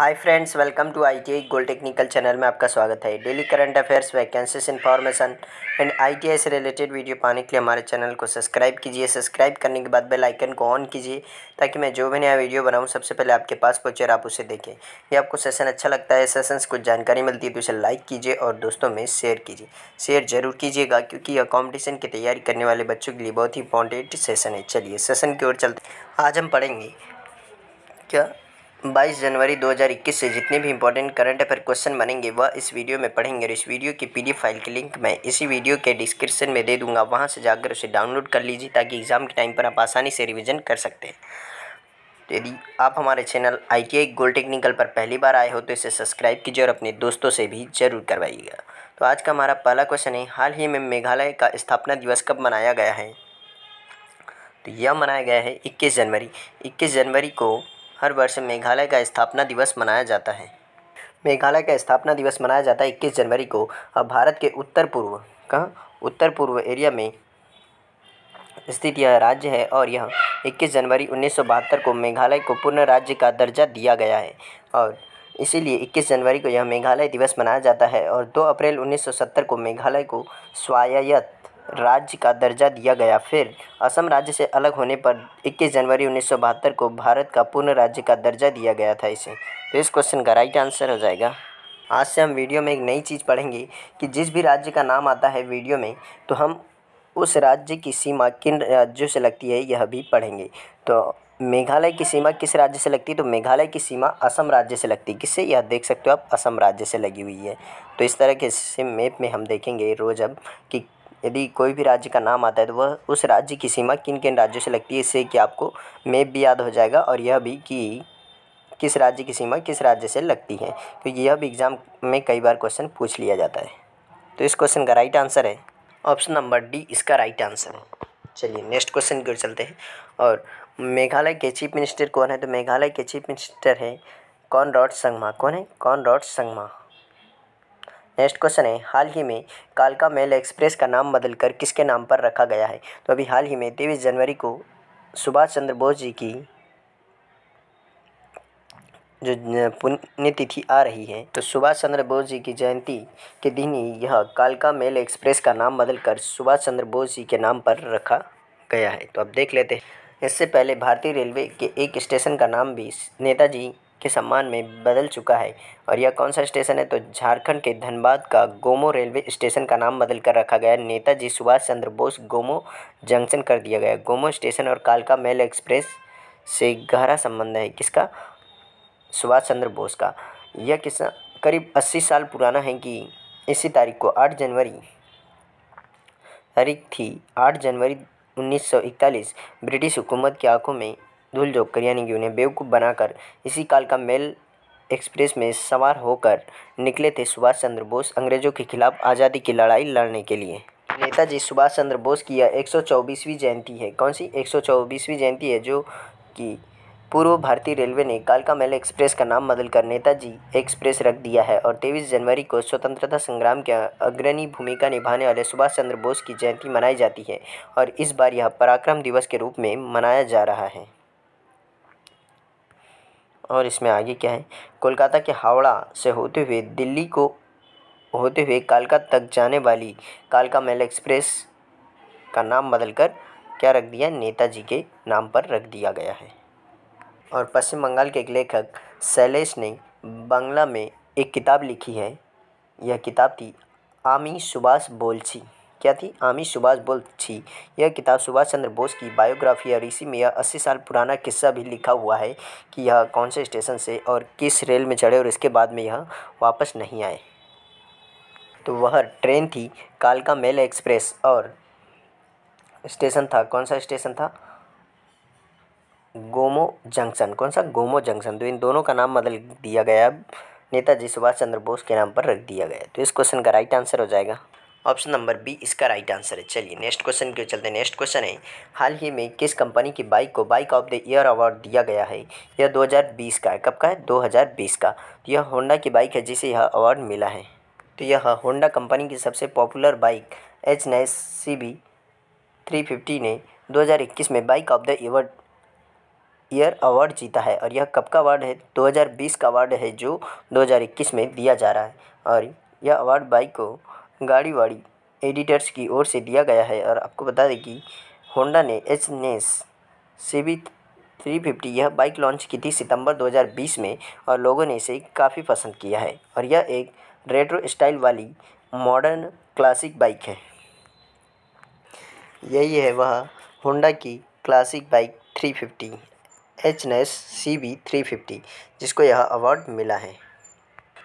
hi friends welcome to ITI gold technical channel में आपका स्वागत है daily current affairs vacancies information and ITI से रिलेटेड वीडियो पाने के लिए हमारे चैनल को सब्सक्राइब कीजिए सब्सक्राइब करने के बाद बेल आइकन को ऑन कीजिए ताकि मैं जो भी नया वीडियो बनाऊँ सबसे पहले आपके पास पहुँचे और आप उसे देखें ये आपको सेशन अच्छा लगता है सेशन से कुछ जानकारी मिलती है तो उसे लाइक कीजिए और दोस्तों में शेयर कीजिए शेयर जरूर कीजिएगा क्योंकि यह कॉम्पिटिशन की तैयारी करने वाले बच्चों के लिए बहुत ही इंपॉर्टेंट सेशन है चलिए सेशन की ओर चलते आज हम पढ़ेंगे क्या बाईस जनवरी 2021 से जितने भी इंपॉर्टेंट करंट अफेयर क्वेश्चन बनेंगे वह इस वीडियो में पढ़ेंगे और इस वीडियो की पीडीएफ फाइल के लिंक मैं इसी वीडियो के डिस्क्रिप्शन में दे दूंगा वहां से जाकर उसे डाउनलोड कर लीजिए ताकि एग्ज़ाम के टाइम पर आप आसानी से रिवीजन कर सकते हैं तो यदि आप हमारे channel I T I technical पर पहली बार आए हो तो इसे सब्सक्राइब कीजिए और अपने दोस्तों से भी जरूर करवाइएगा तो आज का हमारा पहला क्वेश्चन है हाल ही में मेघालय का स्थापना दिवस कब मनाया गया है तो यह मनाया गया है इक्कीस जनवरी इक्कीस जनवरी को हर वर्ष मेघालय का स्थापना दिवस मनाया जाता है मेघालय का स्थापना दिवस मनाया जाता है इक्कीस जनवरी को अब भारत के उत्तर पूर्व कहाँ उत्तर पूर्व एरिया में स्थित यह राज्य है और यह 21 जनवरी उन्नीस को मेघालय को पूर्ण राज्य का दर्जा दिया गया है और इसीलिए 21 जनवरी को यह मेघालय दिवस मनाया जाता है और 2 अप्रैल 1970 को मेघालय को स्वायत्त राज्य का दर्जा दिया गया फिर असम राज्य से अलग होने पर 21 जनवरी उन्नीस को भारत का पूर्ण राज्य का दर्जा दिया गया था इसे तो इस क्वेश्चन का राइट आंसर हो जाएगा आज से हम वीडियो में एक नई चीज़ पढ़ेंगे कि जिस भी राज्य का नाम आता है वीडियो में तो हम उस राज्य की सीमा किन राज्यों से लगती है यह भी पढ़ेंगे तो मेघालय की सीमा किस राज्य से लगती है तो मेघालय की सीमा असम राज्य से लगती है किससे यह देख सकते हो आप असम राज्य से लगी हुई है तो इस तरह के सिम मैप में हम देखेंगे रोज़ अब कि यदि कोई भी राज्य का नाम आता है तो वह उस राज्य की सीमा किन किन राज्यों से लगती है इससे कि आपको मैप भी याद हो जाएगा और यह भी कि किस राज्य की सीमा किस राज्य से लगती है क्योंकि यह भी एग्ज़ाम में कई बार क्वेश्चन पूछ लिया जाता है तो इस क्वेश्चन का राइट आंसर है ऑप्शन नंबर डी इसका राइट आंसर है चलिए नेक्स्ट क्वेश्चन की ओर चलते हैं और मेघालय के चीफ मिनिस्टर कौन है तो मेघालय के चीफ मिनिस्टर हैं कौन रॉड संगमा कौन है कौन रॉड संगमा नेक्स्ट क्वेश्चन है हाल ही में कालका मेल एक्सप्रेस का नाम बदलकर किसके नाम पर रखा गया है तो अभी हाल ही में तेईस जनवरी को सुभाष चंद्र बोस जी की जो पुण्यतिथि आ रही है तो सुभाष चंद्र बोस जी की जयंती के दिन ही यह कालका मेल एक्सप्रेस का नाम बदलकर सुभाष चंद्र बोस जी के नाम पर रखा गया है तो अब देख लेते हैं इससे पहले भारतीय रेलवे के एक स्टेशन का नाम भी नेताजी के सम्मान में बदल चुका है और यह कौन सा स्टेशन है तो झारखंड के धनबाद का गोमो रेलवे स्टेशन का नाम बदल कर रखा गया नेताजी सुभाष चंद्र बोस गोमो जंक्शन कर दिया गया गोमो स्टेशन और कालका मेल एक्सप्रेस से गहरा संबंध है किसका सुभाष चंद्र बोस का यह किस करीब अस्सी साल पुराना है कि इसी तारीख को आठ जनवरी तारीख थी आठ जनवरी 1941 ब्रिटिश हुकूमत की आंखों में धूल कर यानी कि उन्हें बेवकूफ़ बनाकर इसी काल का मेल एक्सप्रेस में सवार होकर निकले थे सुभाष चंद्र बोस अंग्रेज़ों के खिलाफ़ आज़ादी की लड़ाई लड़ने के लिए नेताजी सुभाष चंद्र बोस की यह एक सौ चौबीसवीं जयंती है कौन सी एक सौ चौबीसवीं जयंती है जो कि पूर्व भारतीय रेलवे ने कालका मेल एक्सप्रेस का नाम बदलकर नेताजी एक्सप्रेस रख दिया है और 23 जनवरी को स्वतंत्रता संग्राम के अग्रणी भूमिका निभाने वाले सुभाष चंद्र बोस की जयंती मनाई जाती है और इस बार यह पराक्रम दिवस के रूप में मनाया जा रहा है और इसमें आगे क्या है कोलकाता के हावड़ा से होते हुए दिल्ली को होते हुए कालका तक जाने वाली कालका मेल एक्सप्रेस का नाम बदलकर क्या रख दिया नेताजी के नाम पर रख दिया गया है और पश्चिम बंगाल के एक लेखक शैलेश ने बांग्ला में एक किताब लिखी है यह किताब थी आमी सुभाष बोलची क्या थी आमी सुभाष बोल थी यह किताब सुभाष चंद्र बोस की बायोग्राफी है और इसी में यह अस्सी साल पुराना किस्सा भी लिखा हुआ है कि यह कौन से स्टेशन से और किस रेल में चढ़े और इसके बाद में यह वापस नहीं आए तो वह ट्रेन थी कालका मेल एक्सप्रेस और स्टेशन था कौन सा स्टेशन था गोमो जंक्शन कौन सा गोमो जंक्शन तो इन दोनों का नाम बदल दिया गया अब नेताजी सुभाष चंद्र बोस के नाम पर रख दिया गया तो इस क्वेश्चन का राइट आंसर हो जाएगा ऑप्शन नंबर बी इसका राइट आंसर है चलिए नेक्स्ट क्वेश्चन के चलते नेक्स्ट क्वेश्चन है हाल ही में किस कंपनी की बाइक को bike of the year award दिया गया है यह 2020 का है कब का है 2020 का तो यह होंडा की बाइक है जिसे यह अवार्ड मिला है तो यह होंडा कंपनी की सबसे पॉपुलर बाइक एच ने सी बी थ्री फिफ्टी ने दो में bike of the year year award जीता है और यह कब का अवार्ड है 2020 का अवार्ड है जो 2021 में दिया जा रहा है और यह अवार्ड बाइक को गाड़ी वाड़ी एडिटर्स की ओर से दिया गया है और आपको बता दें कि होंडा ने H ness C B three fifty यह बाइक लॉन्च की थी सितंबर 2020 में और लोगों ने इसे काफ़ी पसंद किया है और यह एक रेट्रो स्टाइल वाली मॉडर्न क्लासिक बाइक है यही है वह होंडा की classic bike 350 H ness S C B three fifty जिसको यह अवार्ड मिला है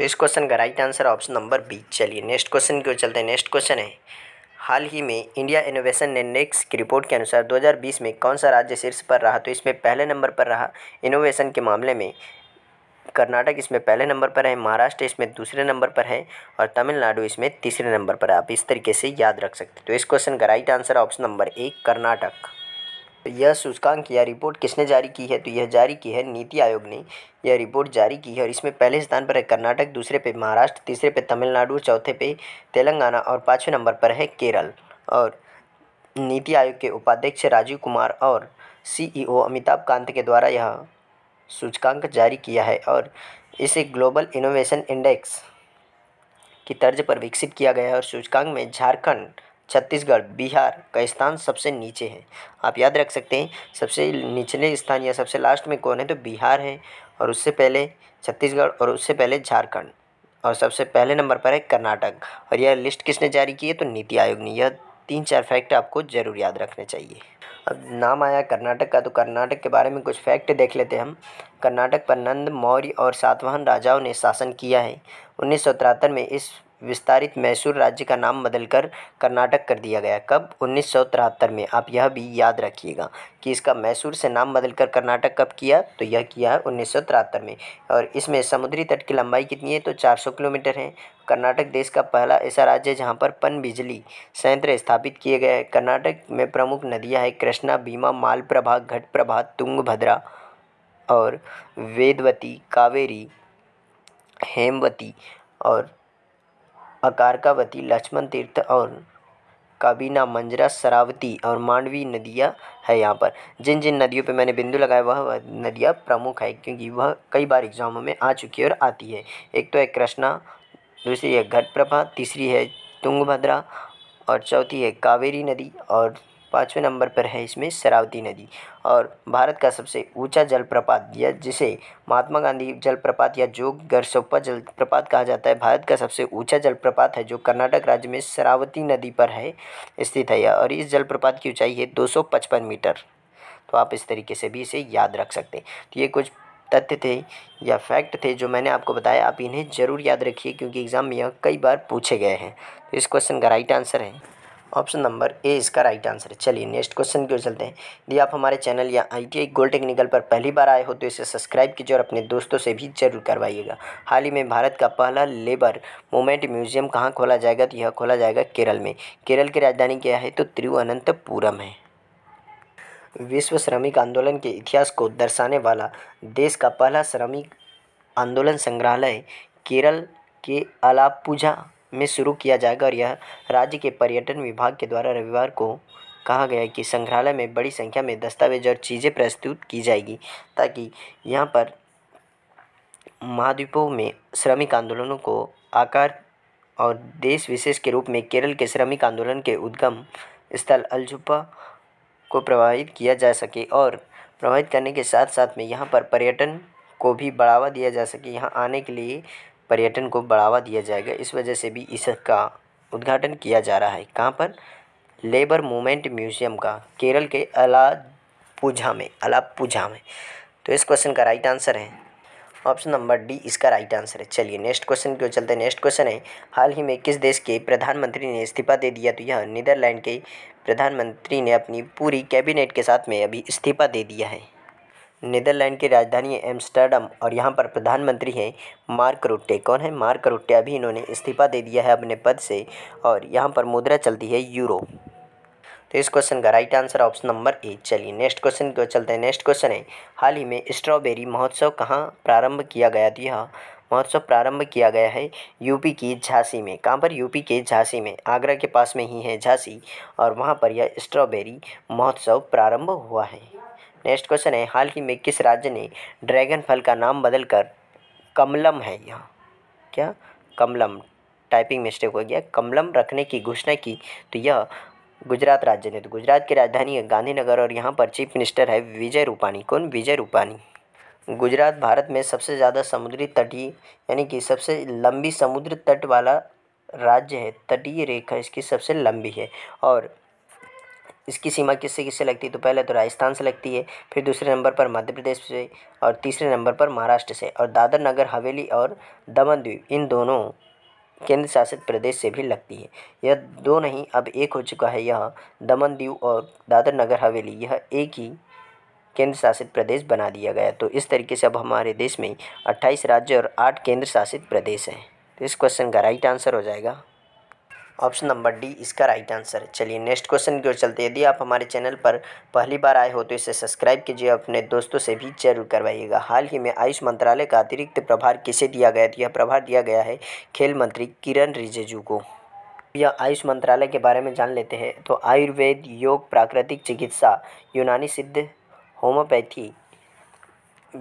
तो इस क्वेश्चन का right answer option number B चलिए नेक्स्ट क्वेश्चन की ओर चलते हैं नेक्स्ट क्वेश्चन है हाल ही में इंडिया इनोवेशन इंडेक्स की रिपोर्ट के अनुसार 2020 में कौन सा राज्य शीर्ष पर रहा तो इसमें पहले नंबर पर रहा इनोवेशन के मामले में कर्नाटक इसमें पहले नंबर पर है महाराष्ट्र इसमें दूसरे नंबर पर है और तमिलनाडु इसमें तीसरे नंबर पर है आप इस तरीके से याद रख सकते तो इस क्वेश्चन का राइट आंसर ऑप्शन नंबर एक कर्नाटक यह सूचकांक या रिपोर्ट किसने जारी की है तो यह जारी की है नीति आयोग ने यह रिपोर्ट जारी की है और इसमें पहले स्थान पर है कर्नाटक दूसरे पे महाराष्ट्र तीसरे पे तमिलनाडु चौथे पे तेलंगाना और पाँचवें नंबर पर है केरल और नीति आयोग के उपाध्यक्ष राजीव कुमार और सीईओ e अमिताभ कांत के द्वारा यह सूचकांक जारी किया है और इसे ग्लोबल इनोवेशन इंडेक्स की तर्ज पर विकसित किया गया है और सूचकांक में झारखंड छत्तीसगढ़ बिहार का स्थान सबसे नीचे है आप याद रख सकते हैं सबसे निचले स्थान या सबसे लास्ट में कौन है तो बिहार है और उससे पहले छत्तीसगढ़ और उससे पहले झारखंड और सबसे पहले नंबर पर है कर्नाटक और यह लिस्ट किसने जारी की है तो नीति आयोग ने यह तीन चार फैक्ट आपको ज़रूर याद रखने चाहिए अब नाम आया कर्नाटक का तो कर्नाटक के बारे में कुछ फैक्ट देख लेते हैं हम कर्नाटक पर नंद मौर्य और सातवाहन राजाओं ने शासन किया है उन्नीस में इस विस्तारित मैसूर राज्य का नाम बदलकर कर्नाटक कर दिया गया कब उन्नीस सौ तिहत्तर में आप यह भी याद रखिएगा कि इसका मैसूर से नाम बदलकर कर्नाटक कब किया तो यह किया है उन्नीस सौ तिहत्तर में और इसमें समुद्री तट की लंबाई कितनी है तो चार सौ किलोमीटर है कर्नाटक देश का पहला ऐसा राज्य है जहाँ पर पन बिजली संयंत्र स्थापित किए गए हैं कर्नाटक में प्रमुख नदियाँ हैं कृष्णा भीमा मालप्रभा घटप्रभा तुंगभद्रा और वेदवती कावेरी हेमवती और अकारकावती लक्ष्मण तीर्थ और काबीना मंजरा सरावती और मांडवी नदियाँ है यहाँ पर जिन जिन नदियों पे मैंने बिंदु लगाया वह वह नदियाँ प्रमुख है क्योंकि वह कई बार एग्जामों में आ चुकी है और आती है एक तो है कृष्णा दूसरी है घटप्रभा तीसरी है तुंगभद्रा और चौथी है कावेरी नदी और पाँचवें नंबर पर है इसमें शरावती नदी और भारत का सबसे ऊंचा जलप्रपात या जिसे महात्मा गांधी जलप्रपात या जो गरसोपा जलप्रपात कहा जाता है भारत का सबसे ऊंचा जलप्रपात है जो कर्नाटक राज्य में शरावती नदी पर है स्थित है और इस जलप्रपात की ऊंचाई है 255 मीटर तो आप इस तरीके से भी इसे याद रख सकते हैं तो ये कुछ तथ्य थे या फैक्ट थे जो मैंने आपको बताया आप इन्हें ज़रूर याद रखिए क्योंकि एग्ज़ाम में यह कई बार पूछे गए हैं तो इस क्वेश्चन का राइट आंसर है ऑप्शन नंबर ए इसका राइट आंसर है चलिए नेक्स्ट क्वेश्चन की ओर चलते हैं यदि आप हमारे चैनल या आईटीआई गोल्ड टेक्निकल पर पहली बार आए हो तो इसे सब्सक्राइब कीजिए और अपने दोस्तों से भी जरूर करवाइएगा हाल ही में भारत का पहला लेबर मूवमेंट म्यूजियम कहाँ खोला जाएगा तो यह खोला जाएगा केरल में केरल की राजधानी क्या है तो तिरुवनंतपुरम है विश्व श्रमिक आंदोलन के इतिहास को दर्शाने वाला देश का पहला श्रमिक आंदोलन संग्रहालय केरल के अलापुझा में शुरू किया जाएगा और यह राज्य के पर्यटन विभाग के द्वारा रविवार को कहा गया है कि संग्रहालय में बड़ी संख्या में दस्तावेज और चीज़ें प्रस्तुत की जाएगी ताकि यहाँ पर महाद्वीपों में श्रमिक आंदोलनों को आकार और देश विशेष के रूप में केरल के श्रमिक आंदोलन के उद्गम स्थल अलजुपा को प्रभावित किया जा सके और प्रभावित करने के साथ साथ में यहाँ पर पर्यटन को भी बढ़ावा दिया जा सके यहाँ आने के लिए पर्यटन को बढ़ावा दिया जाएगा इस वजह से भी इसका उद्घाटन किया जा रहा है कहाँ पर लेबर मूवमेंट म्यूज़ियम का केरल के अलापुझा में अलापुझा में तो इस क्वेश्चन का राइट आंसर है ऑप्शन नंबर डी इसका राइट आंसर है चलिए नेक्स्ट क्वेश्चन क्यों चलते हैं नेक्स्ट क्वेश्चन है हाल ही में किस देश के प्रधानमंत्री ने इस्तीफा दे दिया तो यह नीदरलैंड के प्रधानमंत्री ने अपनी पूरी कैबिनेट के साथ में अभी इस्तीफा दे दिया है नीदरलैंड की राजधानी है एम्स्टर्डम और यहाँ पर प्रधानमंत्री हैं मार्क रुट्टे कौन है मार्क रुट्टे अभी इन्होंने इस्तीफा दे दिया है अपने पद से और यहाँ पर मुद्रा चलती है यूरो तो इस क्वेश्चन का right answer option number A चलिए नेक्स्ट क्वेश्चन को चलते हैं नेक्स्ट क्वेश्चन है हाल ही में स्ट्रॉबेरी महोत्सव कहाँ प्रारंभ किया गया था हाँ, महोत्सव प्रारंभ किया गया है यूपी की झांसी में कहाँ पर यूपी के झांसी में आगरा के पास में ही है झांसी और वहाँ पर यह स्ट्रॉबेरी महोत्सव प्रारंभ हुआ है नेक्स्ट क्वेश्चन है हाल ही में किस राज्य ने ड्रैगन फल का नाम बदलकर कमलम है यह क्या कमलम टाइपिंग मिस्टेक हो गया कमलम रखने की घोषणा की तो यह गुजरात राज्य ने तो गुजरात की राजधानी है गांधीनगर और यहाँ पर चीफ मिनिस्टर है विजय रूपानी कौन विजय रूपानी गुजरात भारत में सबसे ज़्यादा समुद्री तटीय यानी कि सबसे लंबी समुद्र तट वाला राज्य है तटीय रेखा इसकी सबसे लंबी है और इसकी सीमा किससे किससे लगती है तो पहले तो राजस्थान से लगती है फिर दूसरे नंबर पर मध्य प्रदेश से और तीसरे नंबर पर महाराष्ट्र से और दादर नगर हवेली और दमन द्वीप इन दोनों केंद्र शासित प्रदेश से भी लगती है यह दो नहीं अब एक हो चुका है यह दमन दीव और दादर नगर हवेली यह एक ही केंद्र शासित प्रदेश बना दिया गया तो इस तरीके से अब हमारे देश में 28 राज्य और 8 केंद्र शासित प्रदेश हैं तो इस क्वेश्चन का राइट आंसर हो जाएगा ऑप्शन नंबर डी इसका राइट आंसर है चलिए नेक्स्ट क्वेश्चन की ओर चलते यदि आप हमारे चैनल पर पहली बार आए हो तो इसे सब्सक्राइब कीजिए अपने दोस्तों से भी जरूर करवाइएगा हाल ही में आयुष मंत्रालय का अतिरिक्त प्रभार किसे दिया गया तो यह प्रभार दिया गया है खेल मंत्री किरण रिजिजू को यह आयुष मंत्रालय के बारे में जान लेते हैं तो आयुर्वेद योग प्राकृतिक चिकित्सा यूनानी सिद्ध होम्योपैथी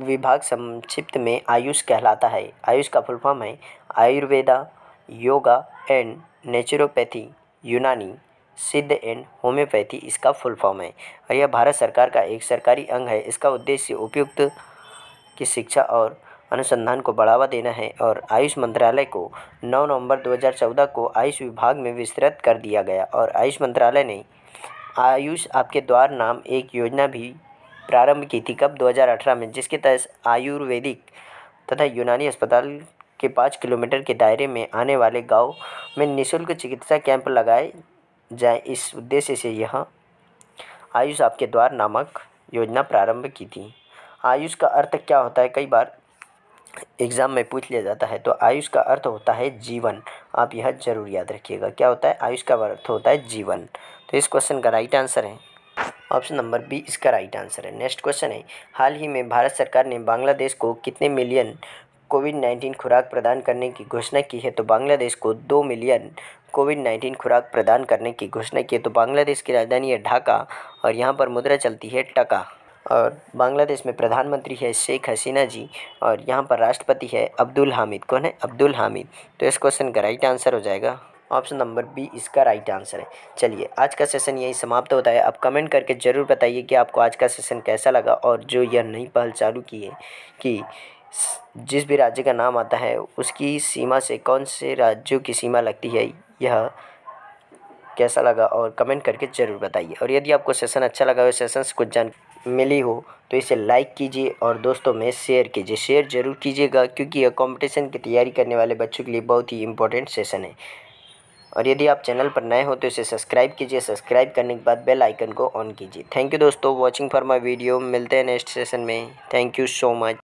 विभाग संक्षिप्त में आयुष कहलाता है आयुष का फुल फॉर्म है Ayurveda yoga and naturopathy Unani Siddha and homoeopathy इसका फुल फॉर्म है और यह भारत सरकार का एक सरकारी अंग है इसका उद्देश्य उपयुक्त की शिक्षा और अनुसंधान को बढ़ावा देना है और आयुष मंत्रालय को 9 नवंबर 2014 को आयुष विभाग में विस्तृत कर दिया गया और आयुष मंत्रालय ने आयुष आपके द्वार नाम एक योजना भी प्रारंभ की थी कब 2018 में जिसके तहत आयुर्वेदिक तथा यूनानी अस्पताल के पाँच किलोमीटर के दायरे में आने वाले गाँव में निःशुल्क चिकित्सा कैंप लगाए जाए इस उद्देश्य से यह आयुष आपके द्वार नामक योजना प्रारंभ की थी आयुष का अर्थ क्या होता है कई बार एग्ज़ाम में पूछ लिया जाता है तो आयुष का अर्थ होता है जीवन आप यह जरूर याद रखिएगा क्या होता है आयुष का अर्थ होता है जीवन तो इस क्वेश्चन का राइट आंसर है ऑप्शन नंबर बी इसका राइट आंसर है नेक्स्ट क्वेश्चन है हाल ही में भारत सरकार ने बांग्लादेश को कितने मिलियन कोविड नाइन्टीन खुराक प्रदान करने की घोषणा की है तो बांग्लादेश को दो मिलियन कोविड नाइन्टीन खुराक प्रदान करने की घोषणा की है तो बांग्लादेश की राजधानी है ढाका और यहाँ पर मुद्रा चलती है टका और बांग्लादेश में प्रधानमंत्री है शेख हसीना जी और यहाँ पर राष्ट्रपति है अब्दुल हामिद कौन है अब्दुल हामिद तो इस क्वेश्चन का राइट आंसर हो जाएगा ऑप्शन नंबर बी इसका राइट आंसर है चलिए आज का सेशन यही समाप्त होता है आप कमेंट करके ज़रूर बताइए कि आपको आज का सेशन कैसा लगा और जो यह नई पहल चालू की है कि जिस भी राज्य का नाम आता है उसकी सीमा से कौन से राज्यों की सीमा लगती है यह कैसा लगा और कमेंट करके ज़रूर बताइए और यदि आपको सेशन अच्छा लगा हो सेशन से कुछ जान मिली हो तो इसे लाइक कीजिए और दोस्तों में शेयर कीजिए शेयर ज़रूर कीजिएगा क्योंकि यह कॉम्पिटिशन की तैयारी करने वाले बच्चों के लिए बहुत ही इंपॉर्टेंट सेशन है और यदि आप चैनल पर नए हो तो इसे सब्सक्राइब कीजिए सब्सक्राइब करने के बाद बेल आइकन को ऑन कीजिए थैंक यू दोस्तों वॉचिंग फॉर माई वीडियो मिलते हैं नेक्स्ट सेशन में थैंक यू सो मच